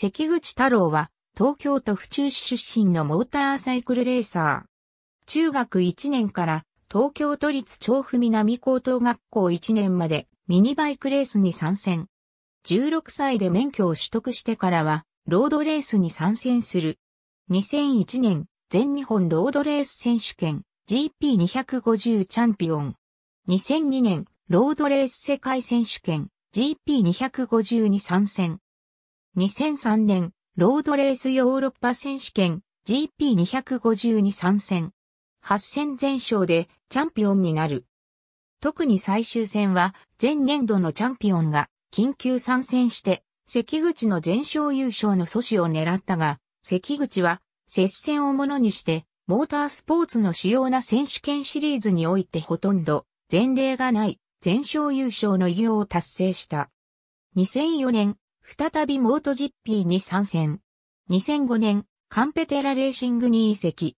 関口太郎は、東京都府中市出身のモーターサイクルレーサー。中学1年から東京都立調布南高等学校1年までミニバイクレースに参戦。16歳で免許を取得してからは、ロードレースに参戦する。2001年、全日本ロードレース選手権 GP250 チャンピオン。2002年、ロードレース世界選手権 GP250 に参戦。2003年、ロードレースヨーロッパ選手権 GP250 に参戦。8戦全勝でチャンピオンになる。特に最終戦は前年度のチャンピオンが緊急参戦して関口の全勝優勝の阻止を狙ったが、関口は接戦をものにしてモータースポーツの主要な選手権シリーズにおいてほとんど前例がない全勝優勝の偉業を達成した。2004年再びモートジッピーに参戦。2005年、カンペテラレーシングに移籍。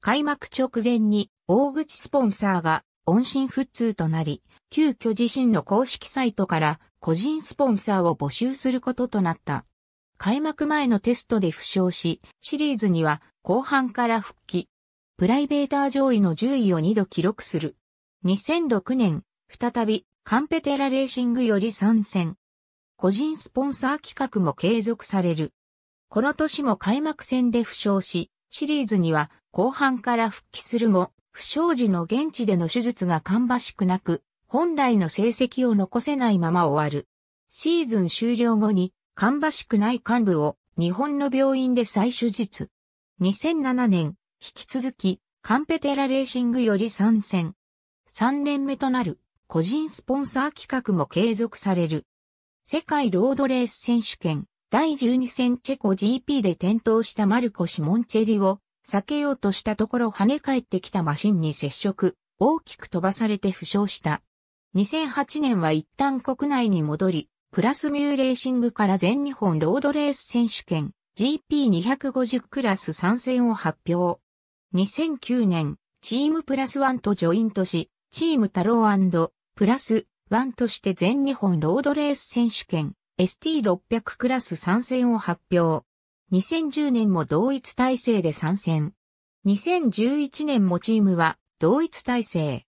開幕直前に、大口スポンサーが、音信不通となり、急遽自身の公式サイトから、個人スポンサーを募集することとなった。開幕前のテストで負傷し、シリーズには後半から復帰。プライベーター上位の10位を2度記録する。2006年、再びカンペテラレーシングより参戦。個人スポンサー企画も継続される。この年も開幕戦で負傷し、シリーズには後半から復帰するも、負傷時の現地での手術が芳しくなく、本来の成績を残せないまま終わる。シーズン終了後に、芳しくない幹部を日本の病院で再手術。2007年、引き続き、カンペテラレーシングより参戦。3年目となる、個人スポンサー企画も継続される。世界ロードレース選手権第12戦チェコ GP で転倒したマルコ・シモンチェリを避けようとしたところ跳ね返ってきたマシンに接触、大きく飛ばされて負傷した。2008年は一旦国内に戻り、プラスミューレーシングから全日本ロードレース選手権 GP250 クラス参戦を発表。2009年、チームプラスワンとジョイントし、チームタロープラス1として全日本ロードレース選手権 ST600 クラス参戦を発表。2010年も同一体制で参戦。2011年もチームは同一体制。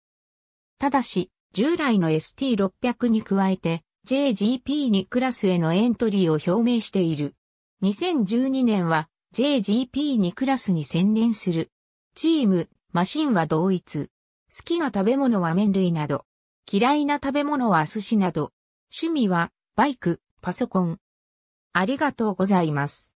ただし、従来の ST600 に加えて JGP2 クラスへのエントリーを表明している。2012年は JGP2 クラスに専念する。チーム、マシンは同一。好きな食べ物は麺類など。嫌いな食べ物は寿司など、趣味はバイク、パソコン。ありがとうございます。